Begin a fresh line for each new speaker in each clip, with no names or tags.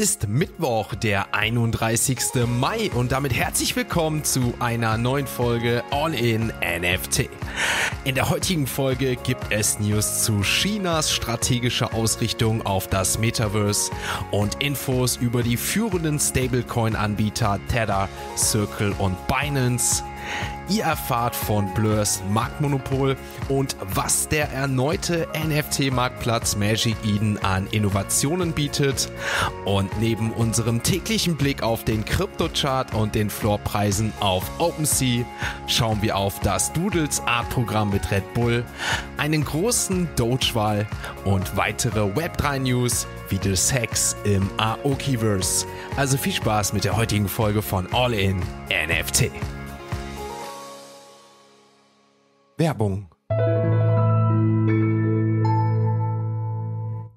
ist Mittwoch, der 31. Mai und damit herzlich willkommen zu einer neuen Folge All in NFT. In der heutigen Folge gibt es News zu Chinas strategischer Ausrichtung auf das Metaverse und Infos über die führenden Stablecoin-Anbieter Tether, Circle und Binance. Ihr erfahrt von Blurs Marktmonopol und was der erneute NFT-Marktplatz Magic Eden an Innovationen bietet. Und neben unserem täglichen Blick auf den Kryptochart und den Floorpreisen auf OpenSea schauen wir auf das Doodles Art-Programm mit Red Bull, einen großen Doge-Wahl und weitere Web3-News wie des Hacks im Aokiverse. Also viel Spaß mit der heutigen Folge von All In NFT. Werbung.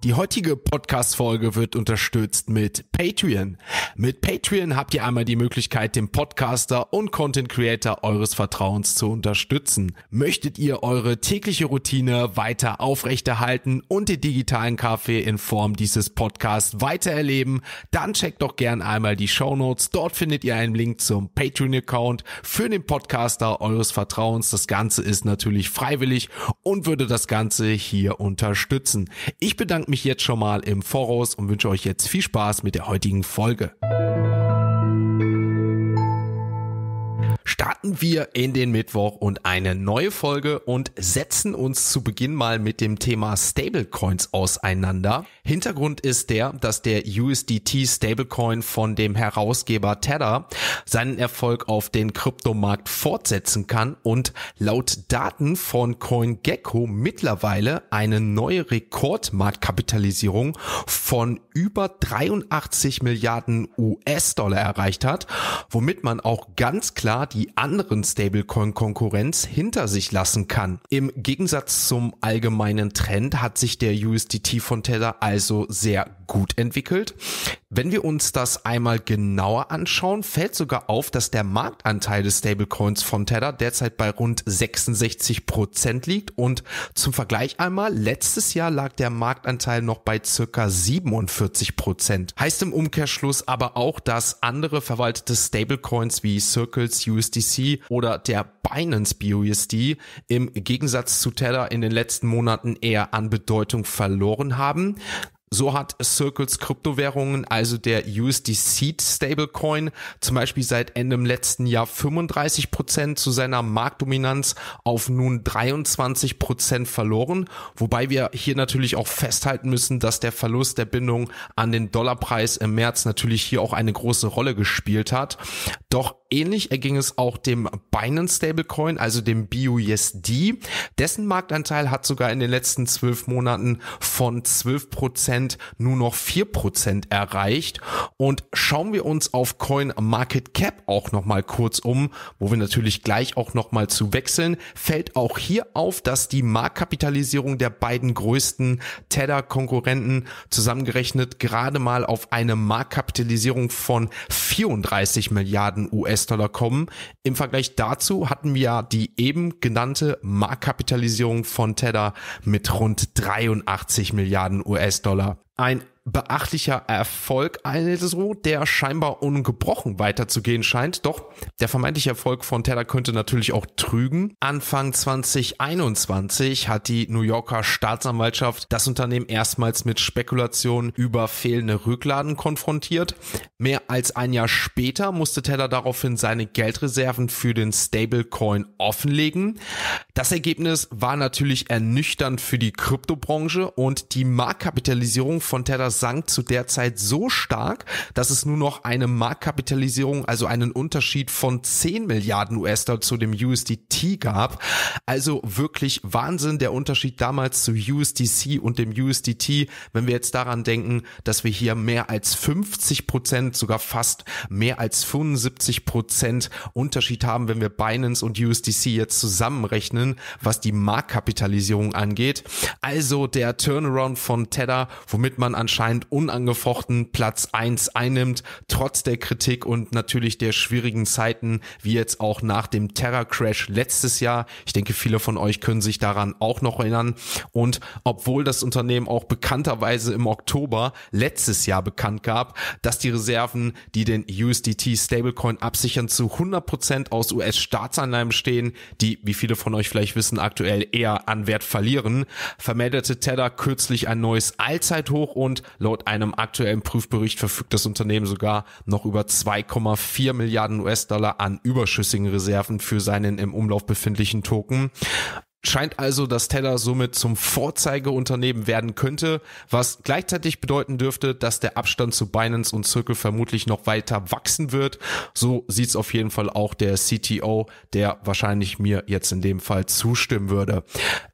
Die heutige Podcast-Folge wird unterstützt mit Patreon. Mit Patreon habt ihr einmal die Möglichkeit, den Podcaster und Content Creator eures Vertrauens zu unterstützen. Möchtet ihr eure tägliche Routine weiter aufrechterhalten und den digitalen Kaffee in Form dieses Podcasts weitererleben, dann checkt doch gern einmal die Show Notes. Dort findet ihr einen Link zum Patreon-Account für den Podcaster eures Vertrauens. Das Ganze ist natürlich freiwillig und würde das Ganze hier unterstützen. Ich bedanke mich jetzt schon mal im Voraus und wünsche euch jetzt viel Spaß mit der heutigen Folge. starten wir in den Mittwoch und eine neue Folge und setzen uns zu Beginn mal mit dem Thema Stablecoins auseinander. Hintergrund ist der, dass der USDT Stablecoin von dem Herausgeber Tether seinen Erfolg auf den Kryptomarkt fortsetzen kann und laut Daten von CoinGecko mittlerweile eine neue Rekordmarktkapitalisierung von über 83 Milliarden US-Dollar erreicht hat, womit man auch ganz klar die die anderen Stablecoin-Konkurrenz hinter sich lassen kann. Im Gegensatz zum allgemeinen Trend hat sich der USDT von Tether also sehr gut entwickelt. Wenn wir uns das einmal genauer anschauen, fällt sogar auf, dass der Marktanteil des Stablecoins von Tether derzeit bei rund 66% liegt und zum Vergleich einmal, letztes Jahr lag der Marktanteil noch bei circa 47%. Heißt im Umkehrschluss aber auch, dass andere verwaltete Stablecoins wie Circles, USDT USDC oder der Binance BUSD im Gegensatz zu Tether in den letzten Monaten eher an Bedeutung verloren haben. So hat Circles Kryptowährungen, also der USDC Stablecoin, zum Beispiel seit Ende im letzten Jahr 35% zu seiner Marktdominanz auf nun 23% verloren. Wobei wir hier natürlich auch festhalten müssen, dass der Verlust der Bindung an den Dollarpreis im März natürlich hier auch eine große Rolle gespielt hat. Doch ähnlich erging es auch dem Binance Stablecoin, also dem BUSD. Dessen Marktanteil hat sogar in den letzten zwölf Monaten von 12 nur noch 4 erreicht. Und schauen wir uns auf Coin Market Cap auch nochmal kurz um, wo wir natürlich gleich auch nochmal zu wechseln, fällt auch hier auf, dass die Marktkapitalisierung der beiden größten Tether-Konkurrenten zusammengerechnet gerade mal auf eine Marktkapitalisierung von 34 Milliarden US US-Dollar kommen. Im Vergleich dazu hatten wir die eben genannte Marktkapitalisierung von Tether mit rund 83 Milliarden US-Dollar. Ein beachtlicher Erfolg also, der scheinbar ungebrochen weiterzugehen scheint. Doch der vermeintliche Erfolg von Taylor könnte natürlich auch trügen. Anfang 2021 hat die New Yorker Staatsanwaltschaft das Unternehmen erstmals mit Spekulationen über fehlende Rückladen konfrontiert. Mehr als ein Jahr später musste Taylor daraufhin seine Geldreserven für den Stablecoin offenlegen. Das Ergebnis war natürlich ernüchternd für die Kryptobranche und die Marktkapitalisierung von Tether versank zu der Zeit so stark, dass es nur noch eine Marktkapitalisierung, also einen Unterschied von 10 Milliarden US-Dollar zu dem USDT gab. Also wirklich Wahnsinn der Unterschied damals zu USDC und dem USDT, wenn wir jetzt daran denken, dass wir hier mehr als 50 Prozent, sogar fast mehr als 75 Prozent Unterschied haben, wenn wir Binance und USDC jetzt zusammenrechnen, was die Marktkapitalisierung angeht. Also der Turnaround von Tether, womit man anscheinend anscheinend unangefochten Platz eins einnimmt, trotz der Kritik und natürlich der schwierigen Zeiten, wie jetzt auch nach dem Terra-Crash letztes Jahr. Ich denke, viele von euch können sich daran auch noch erinnern. Und obwohl das Unternehmen auch bekannterweise im Oktober letztes Jahr bekannt gab, dass die Reserven, die den USDT Stablecoin absichern, zu 100% aus US-Staatsanleihen stehen, die, wie viele von euch vielleicht wissen, aktuell eher an Wert verlieren, vermeldete Tether kürzlich ein neues Allzeithoch und Laut einem aktuellen Prüfbericht verfügt das Unternehmen sogar noch über 2,4 Milliarden US-Dollar an überschüssigen Reserven für seinen im Umlauf befindlichen Token scheint also, dass Teller somit zum Vorzeigeunternehmen werden könnte, was gleichzeitig bedeuten dürfte, dass der Abstand zu Binance und Circle vermutlich noch weiter wachsen wird. So sieht's auf jeden Fall auch der CTO, der wahrscheinlich mir jetzt in dem Fall zustimmen würde.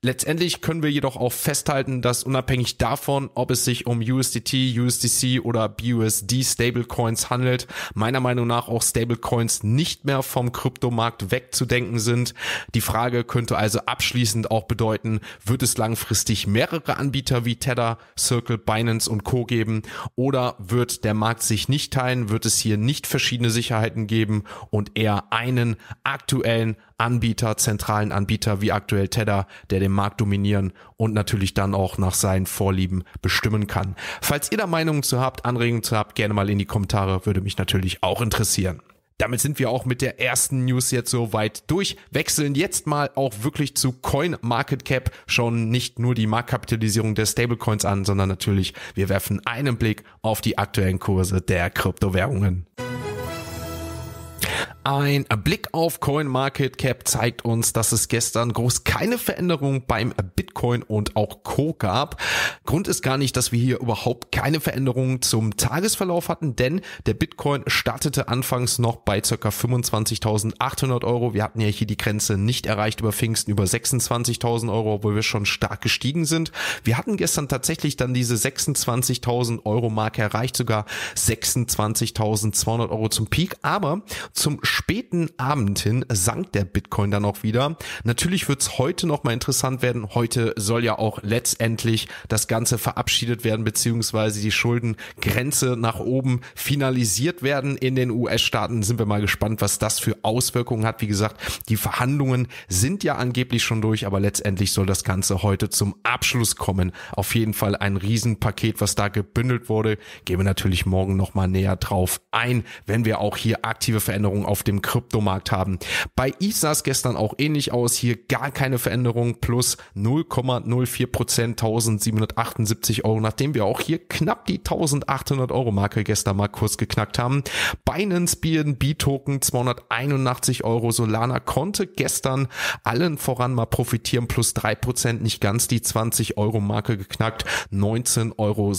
Letztendlich können wir jedoch auch festhalten, dass unabhängig davon, ob es sich um USDT, USDC oder BUSD Stablecoins handelt, meiner Meinung nach auch Stablecoins nicht mehr vom Kryptomarkt wegzudenken sind. Die Frage könnte also abschließend abschließend auch bedeuten, wird es langfristig mehrere Anbieter wie Tether, Circle, Binance und Co geben oder wird der Markt sich nicht teilen, wird es hier nicht verschiedene Sicherheiten geben und eher einen aktuellen Anbieter, zentralen Anbieter wie aktuell Tether, der den Markt dominieren und natürlich dann auch nach seinen Vorlieben bestimmen kann. Falls ihr da Meinungen zu habt, Anregungen zu habt, gerne mal in die Kommentare, würde mich natürlich auch interessieren damit sind wir auch mit der ersten News jetzt soweit durch. Wechseln jetzt mal auch wirklich zu Coin Market Cap, schauen nicht nur die Marktkapitalisierung der Stablecoins an, sondern natürlich wir werfen einen Blick auf die aktuellen Kurse der Kryptowährungen. Ein Blick auf CoinMarketCap zeigt uns, dass es gestern groß keine Veränderung beim Bitcoin und auch Co gab. Grund ist gar nicht, dass wir hier überhaupt keine Veränderungen zum Tagesverlauf hatten, denn der Bitcoin startete anfangs noch bei circa 25.800 Euro. Wir hatten ja hier die Grenze nicht erreicht über Pfingsten über 26.000 Euro, obwohl wir schon stark gestiegen sind. Wir hatten gestern tatsächlich dann diese 26.000 Euro Marke erreicht, sogar 26.200 Euro zum Peak, aber zum späten Abend hin sank der Bitcoin dann auch wieder. Natürlich wird es heute nochmal interessant werden. Heute soll ja auch letztendlich das Ganze verabschiedet werden, beziehungsweise die Schuldengrenze nach oben finalisiert werden in den US-Staaten. Sind wir mal gespannt, was das für Auswirkungen hat. Wie gesagt, die Verhandlungen sind ja angeblich schon durch, aber letztendlich soll das Ganze heute zum Abschluss kommen. Auf jeden Fall ein Riesenpaket, was da gebündelt wurde. Gehen wir natürlich morgen nochmal näher drauf ein, wenn wir auch hier aktive Veränderungen auf auf dem Kryptomarkt haben. Bei ETH sah es gestern auch ähnlich aus. Hier gar keine Veränderung plus 0,04 Prozent 1778 Euro, nachdem wir auch hier knapp die 1800 Euro Marke gestern mal kurz geknackt haben. Binance BNB Token 281 Euro. Solana konnte gestern allen voran mal profitieren plus 3 Prozent, nicht ganz die 20 Euro Marke geknackt. 19,86 Euro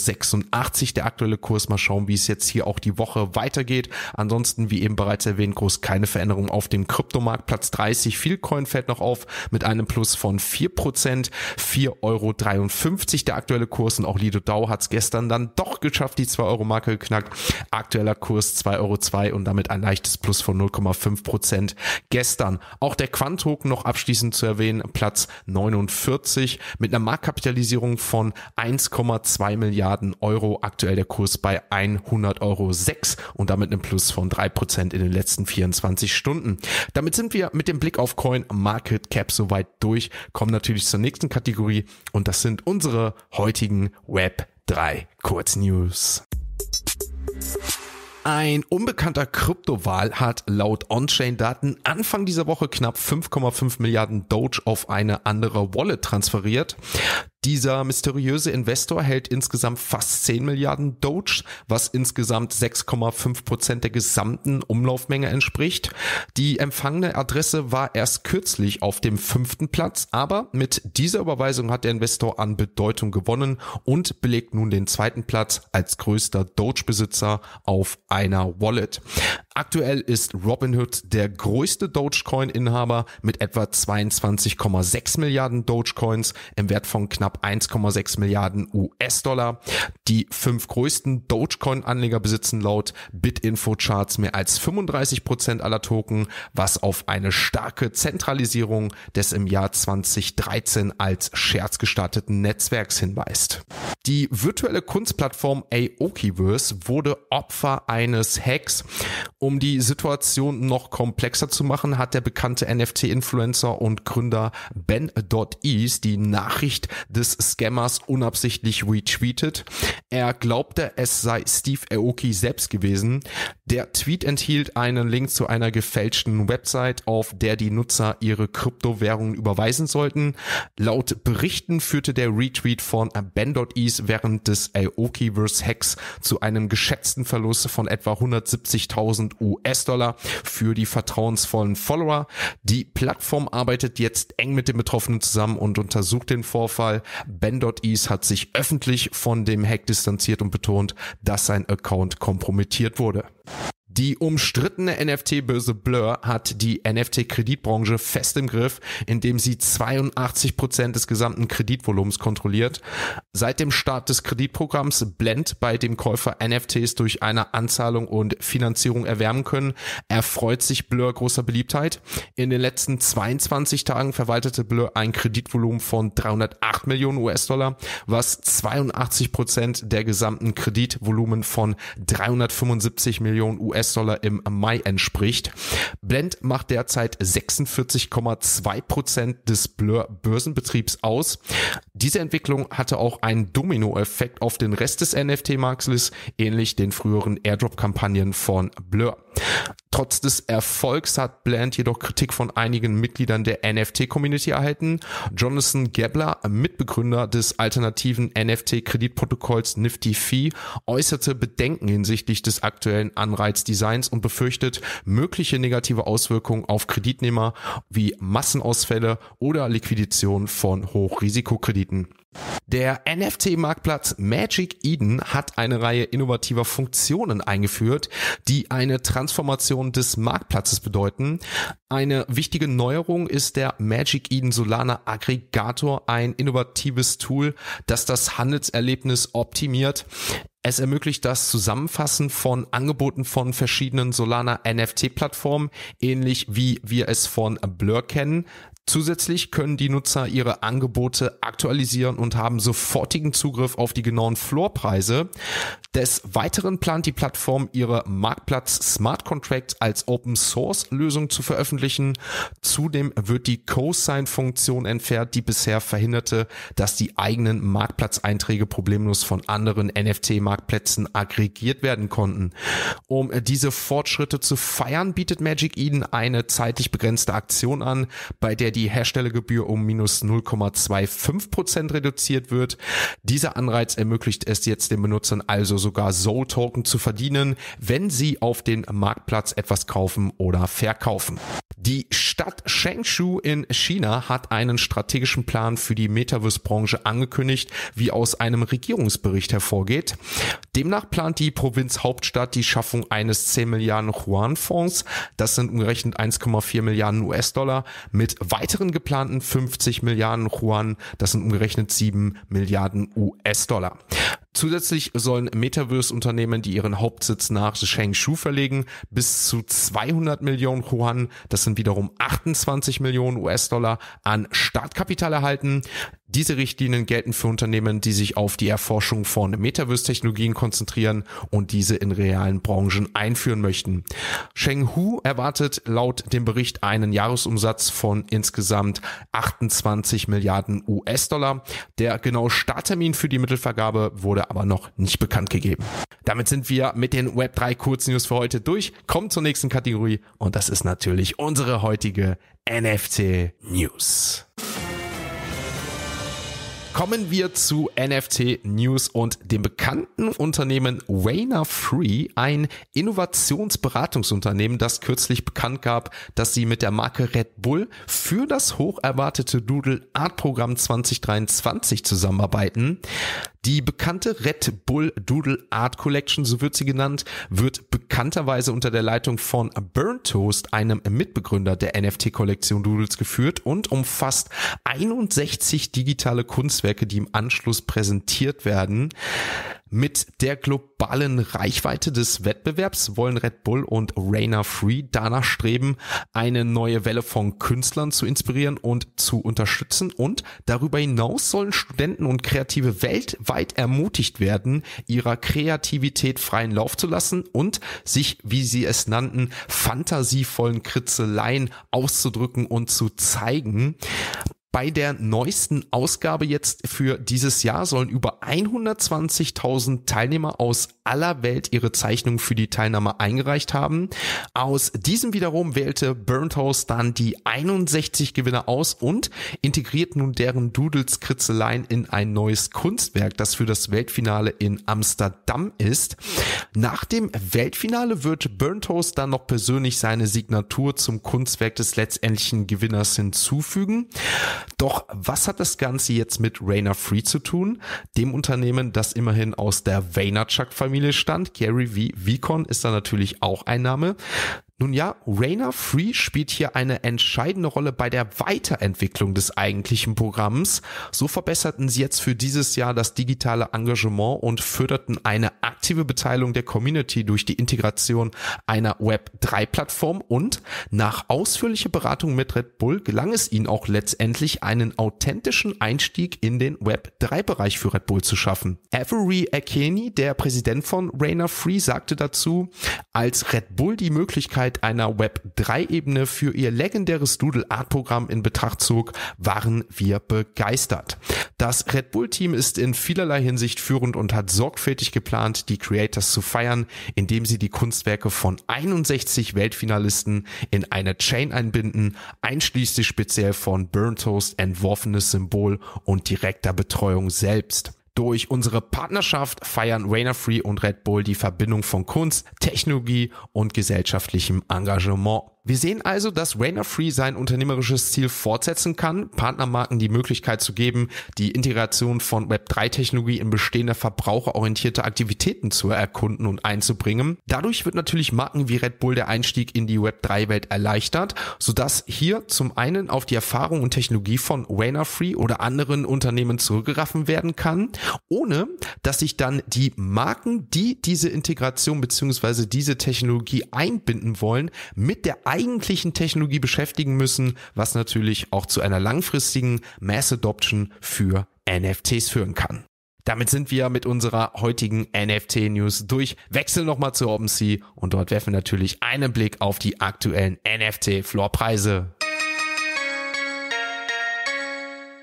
der aktuelle Kurs. Mal schauen, wie es jetzt hier auch die Woche weitergeht. Ansonsten, wie eben bereits erwähnt, groß Plus keine Veränderung auf dem Kryptomarkt. Platz 30, Filecoin fällt noch auf mit einem Plus von 4%, 4,53 Euro der aktuelle Kurs und auch Lido Dow hat es gestern dann doch geschafft, die 2-Euro-Marke geknackt. Aktueller Kurs 2,02 Euro und damit ein leichtes Plus von 0,5% gestern. Auch der quant noch abschließend zu erwähnen, Platz 49 mit einer Marktkapitalisierung von 1,2 Milliarden Euro. Aktuell der Kurs bei 100,06 Euro und damit einem Plus von 3% in den letzten vier 24 Stunden. Damit sind wir mit dem Blick auf Coin Market Cap soweit durch, kommen natürlich zur nächsten Kategorie und das sind unsere heutigen Web 3 Kurznews. Ein unbekannter Kryptowahl hat laut On-Chain-Daten Anfang dieser Woche knapp 5,5 Milliarden Doge auf eine andere Wallet transferiert. Dieser mysteriöse Investor hält insgesamt fast 10 Milliarden Doge, was insgesamt 6,5 Prozent der gesamten Umlaufmenge entspricht. Die empfangene Adresse war erst kürzlich auf dem fünften Platz, aber mit dieser Überweisung hat der Investor an Bedeutung gewonnen und belegt nun den zweiten Platz als größter Doge-Besitzer auf einer Wallet. Aktuell ist Robinhood der größte Dogecoin-Inhaber mit etwa 22,6 Milliarden Dogecoins im Wert von knapp 1,6 Milliarden US-Dollar. Die fünf größten Dogecoin-Anleger besitzen laut Bitinfo-Charts mehr als 35 Prozent aller Token, was auf eine starke Zentralisierung des im Jahr 2013 als Scherz gestarteten Netzwerks hinweist. Die virtuelle Kunstplattform Aokiverse wurde Opfer eines Hacks. Um um die Situation noch komplexer zu machen, hat der bekannte NFT-Influencer und Gründer Ben.ease die Nachricht des Scammers unabsichtlich retweetet. Er glaubte, es sei Steve Aoki selbst gewesen. Der Tweet enthielt einen Link zu einer gefälschten Website, auf der die Nutzer ihre Kryptowährungen überweisen sollten. Laut Berichten führte der Retweet von Ben.ease während des Aokiverse Hacks zu einem geschätzten Verlust von etwa 170.000 5000 US-Dollar für die vertrauensvollen Follower. Die Plattform arbeitet jetzt eng mit den Betroffenen zusammen und untersucht den Vorfall. Ben.is hat sich öffentlich von dem Hack distanziert und betont, dass sein Account kompromittiert wurde. Die umstrittene nft böse Blur hat die NFT-Kreditbranche fest im Griff, indem sie 82 Prozent des gesamten Kreditvolumens kontrolliert. Seit dem Start des Kreditprogramms Blend bei dem Käufer NFTs durch eine Anzahlung und Finanzierung erwärmen können, erfreut sich Blur großer Beliebtheit. In den letzten 22 Tagen verwaltete Blur ein Kreditvolumen von 308 Millionen US-Dollar, was 82 Prozent der gesamten Kreditvolumen von 375 Millionen US-Dollar US-Dollar im Mai entspricht. Blend macht derzeit 46,2 Prozent des Blur Börsenbetriebs aus. Diese Entwicklung hatte auch einen Dominoeffekt auf den Rest des NFT-Marktes, ähnlich den früheren Airdrop-Kampagnen von Blur. Trotz des Erfolgs hat Bland jedoch Kritik von einigen Mitgliedern der NFT-Community erhalten. Jonathan Gebler, Mitbegründer des alternativen NFT-Kreditprotokolls Nifty Fee, äußerte Bedenken hinsichtlich des aktuellen Anreizdesigns und befürchtet mögliche negative Auswirkungen auf Kreditnehmer wie Massenausfälle oder Liquidation von Hochrisikokrediten. Der NFT-Marktplatz Magic Eden hat eine Reihe innovativer Funktionen eingeführt, die eine Transformation des Marktplatzes bedeuten. Eine wichtige Neuerung ist der Magic Eden Solana Aggregator, ein innovatives Tool, das das Handelserlebnis optimiert. Es ermöglicht das Zusammenfassen von Angeboten von verschiedenen Solana NFT-Plattformen, ähnlich wie wir es von Blur kennen. Zusätzlich können die Nutzer ihre Angebote aktualisieren und haben sofortigen Zugriff auf die genauen Floorpreise. Des Weiteren plant die Plattform, ihre Marktplatz Smart Contract als Open Source Lösung zu veröffentlichen. Zudem wird die Cosign-Funktion entfernt, die bisher verhinderte, dass die eigenen Marktplatzeinträge problemlos von anderen NFT-Marktplätzen aggregiert werden konnten. Um diese Fortschritte zu feiern, bietet Magic Eden eine zeitlich begrenzte Aktion an, bei der der die Herstellergebühr um minus 0,25 Prozent reduziert wird. Dieser Anreiz ermöglicht es jetzt den Benutzern also sogar Soul-Token zu verdienen, wenn sie auf dem Marktplatz etwas kaufen oder verkaufen. Die Stadt Shengshu in China hat einen strategischen Plan für die Metaverse-Branche angekündigt, wie aus einem Regierungsbericht hervorgeht. Demnach plant die Provinzhauptstadt die Schaffung eines 10 Milliarden Yuan-Fonds, das sind umgerechnet 1,4 Milliarden US-Dollar, mit weiteren weiteren geplanten 50 Milliarden Yuan, das sind umgerechnet 7 Milliarden US-Dollar. Zusätzlich sollen Metaverse-Unternehmen, die ihren Hauptsitz nach Shengshu verlegen, bis zu 200 Millionen Yuan, das sind wiederum 28 Millionen US-Dollar, an Startkapital erhalten. Diese Richtlinien gelten für Unternehmen, die sich auf die Erforschung von Metaverse-Technologien konzentrieren und diese in realen Branchen einführen möchten. Sheng erwartet laut dem Bericht einen Jahresumsatz von insgesamt 28 Milliarden US-Dollar. Der genaue Starttermin für die Mittelvergabe wurde wurde aber noch nicht bekannt gegeben. Damit sind wir mit den Web3 Kurznews für heute durch, kommen zur nächsten Kategorie und das ist natürlich unsere heutige NFT News. Kommen wir zu NFT News und dem bekannten Unternehmen Wayner Free, ein Innovationsberatungsunternehmen, das kürzlich bekannt gab, dass sie mit der Marke Red Bull für das hoch erwartete Doodle Art Programm 2023 zusammenarbeiten. Die bekannte Red Bull Doodle Art Collection, so wird sie genannt, wird bekannterweise unter der Leitung von Burn Toast, einem Mitbegründer der NFT-Kollektion Doodles, geführt und umfasst 61 digitale Kunstwerke, die im Anschluss präsentiert werden mit der globalen Reichweite des Wettbewerbs wollen Red Bull und Rainer Free danach streben, eine neue Welle von Künstlern zu inspirieren und zu unterstützen. Und darüber hinaus sollen Studenten und Kreative weltweit ermutigt werden, ihrer Kreativität freien Lauf zu lassen und sich, wie sie es nannten, fantasievollen Kritzeleien auszudrücken und zu zeigen. Bei der neuesten Ausgabe jetzt für dieses Jahr sollen über 120.000 Teilnehmer aus aller Welt ihre Zeichnung für die Teilnahme eingereicht haben. Aus diesem wiederum wählte Burnthouse dann die 61 Gewinner aus und integriert nun deren Doodles Kritzeleien in ein neues Kunstwerk, das für das Weltfinale in Amsterdam ist. Nach dem Weltfinale wird Burnthouse dann noch persönlich seine Signatur zum Kunstwerk des letztendlichen Gewinners hinzufügen. Doch was hat das Ganze jetzt mit Rainer Free zu tun? Dem Unternehmen, das immerhin aus der Vaynerchuk-Familie Familie stand. Gary v Vicon ist da natürlich auch ein Name. Nun ja, Rainer Free spielt hier eine entscheidende Rolle bei der Weiterentwicklung des eigentlichen Programms. So verbesserten sie jetzt für dieses Jahr das digitale Engagement und förderten eine aktive Beteiligung der Community durch die Integration einer Web3-Plattform und nach ausführlicher Beratung mit Red Bull gelang es ihnen auch letztendlich einen authentischen Einstieg in den Web3-Bereich für Red Bull zu schaffen. Avery Akeni, der Präsident von Rainer Free, sagte dazu, als Red Bull die Möglichkeit Möglichkeit einer Web3-Ebene für ihr legendäres Doodle-Art-Programm in Betracht zog, waren wir begeistert. Das Red Bull-Team ist in vielerlei Hinsicht führend und hat sorgfältig geplant, die Creators zu feiern, indem sie die Kunstwerke von 61 Weltfinalisten in eine Chain einbinden, einschließlich speziell von Burn entworfenes Symbol und direkter Betreuung selbst. Durch unsere Partnerschaft feiern Rainer Free und Red Bull die Verbindung von Kunst, Technologie und gesellschaftlichem Engagement. Wir sehen also, dass Rainer Free sein unternehmerisches Ziel fortsetzen kann, Partnermarken die Möglichkeit zu geben, die Integration von Web3-Technologie in bestehende verbraucherorientierte Aktivitäten zu erkunden und einzubringen. Dadurch wird natürlich Marken wie Red Bull der Einstieg in die Web3-Welt erleichtert, sodass hier zum einen auf die Erfahrung und Technologie von Rainer Free oder anderen Unternehmen zurückgeraffen werden kann, ohne dass sich dann die Marken, die diese Integration bzw. diese Technologie einbinden wollen, mit der eigentlichen Technologie beschäftigen müssen, was natürlich auch zu einer langfristigen Mass Adoption für NFTs führen kann. Damit sind wir mit unserer heutigen NFT-News durch. Wechsel nochmal zu OpenSea und dort werfen wir natürlich einen Blick auf die aktuellen NFT-Floorpreise.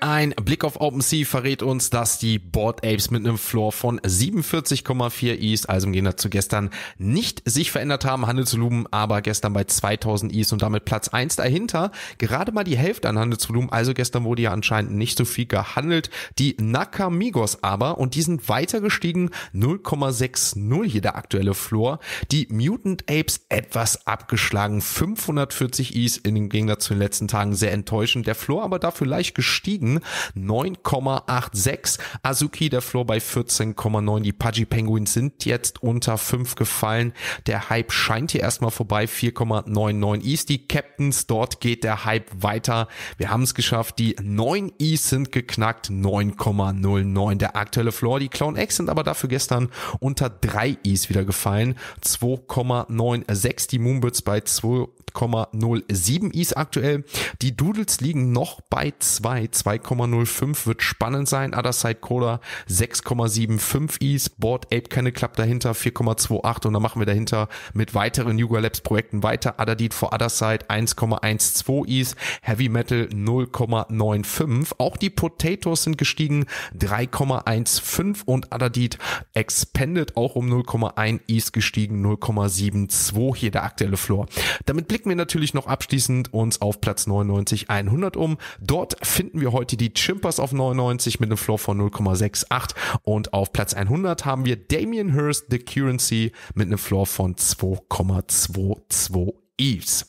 Ein Blick auf OpenSea verrät uns, dass die Board Apes mit einem Floor von 47,4 Is, also im Gegensatz zu gestern, nicht sich verändert haben. Handelsvolumen aber gestern bei 2000 Is und damit Platz 1 dahinter. Gerade mal die Hälfte an Handelsvolumen, also gestern wurde ja anscheinend nicht so viel gehandelt. Die Nakamigos aber, und die sind weiter gestiegen, 0,60 hier der aktuelle Floor. Die Mutant Apes etwas abgeschlagen, 540 Is in dem Gegensatz zu den letzten Tagen, sehr enttäuschend. Der Floor aber dafür leicht gestiegen Washington 9,86. Azuki der Floor bei 14,9. Die Pudgy Penguins sind jetzt unter 5 gefallen. Der Hype scheint hier erstmal vorbei. 4,99 E's. Die Captains, dort geht der Hype weiter. Wir haben es geschafft. Die 9 E's sind geknackt. 9,09. Der aktuelle Floor. Die Clown X sind aber dafür gestern unter 3 E's wieder gefallen. 2,96. Die Moonbirds bei 2,07 E's aktuell. Die Doodles liegen noch bei 2, 2 2,05 wird spannend sein. Other Side Cola 6,75 Is, Board Ape Kennel Club dahinter 4,28 und dann machen wir dahinter mit weiteren Yuga Labs Projekten weiter. Adadit for Other Side 1,12 Is, Heavy Metal 0,95. Auch die Potatoes sind gestiegen 3,15 und Adadit Expanded auch um 0,1 Is gestiegen 0,72 hier der aktuelle Floor. Damit blicken wir natürlich noch abschließend uns auf Platz 99 100 um. Dort finden wir heute heute die Chimpers auf 99 mit einem Floor von 0,68 und auf Platz 100 haben wir Damien Hirst, The Currency mit einem Floor von 2,22 Eves.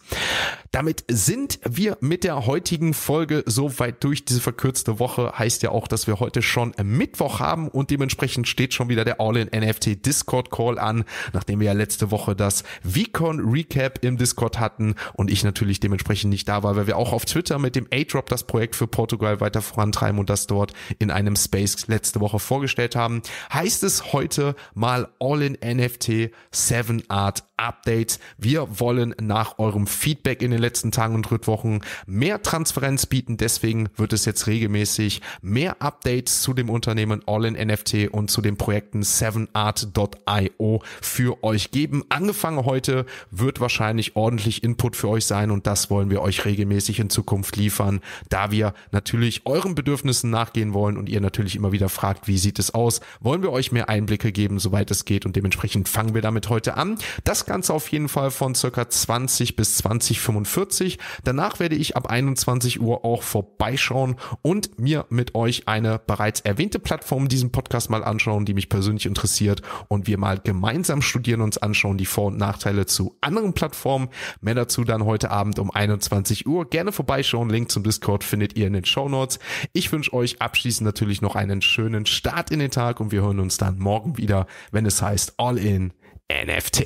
Damit sind wir mit der heutigen Folge soweit durch. Diese verkürzte Woche heißt ja auch, dass wir heute schon Mittwoch haben und dementsprechend steht schon wieder der All-in-NFT Discord Call an, nachdem wir ja letzte Woche das Vicon Recap im Discord hatten und ich natürlich dementsprechend nicht da war, weil wir auch auf Twitter mit dem A-Drop das Projekt für Portugal weiter vorantreiben und das dort in einem Space letzte Woche vorgestellt haben. Heißt es heute mal All-in-NFT 7 Art Update. Wir wollen nach eurem Feedback in den den letzten Tagen und Wochen mehr Transparenz bieten. Deswegen wird es jetzt regelmäßig mehr Updates zu dem Unternehmen All in NFT und zu den Projekten 7art.io für euch geben. Angefangen heute wird wahrscheinlich ordentlich Input für euch sein und das wollen wir euch regelmäßig in Zukunft liefern, da wir natürlich euren Bedürfnissen nachgehen wollen und ihr natürlich immer wieder fragt, wie sieht es aus? Wollen wir euch mehr Einblicke geben, soweit es geht und dementsprechend fangen wir damit heute an. Das Ganze auf jeden Fall von circa 20 bis 20, 45. Danach werde ich ab 21 Uhr auch vorbeischauen und mir mit euch eine bereits erwähnte Plattform diesen Podcast mal anschauen, die mich persönlich interessiert und wir mal gemeinsam studieren uns anschauen die Vor- und Nachteile zu anderen Plattformen. Mehr dazu dann heute Abend um 21 Uhr. Gerne vorbeischauen. Link zum Discord findet ihr in den Show Notes. Ich wünsche euch abschließend natürlich noch einen schönen Start in den Tag und wir hören uns dann morgen wieder, wenn es heißt All in NFT.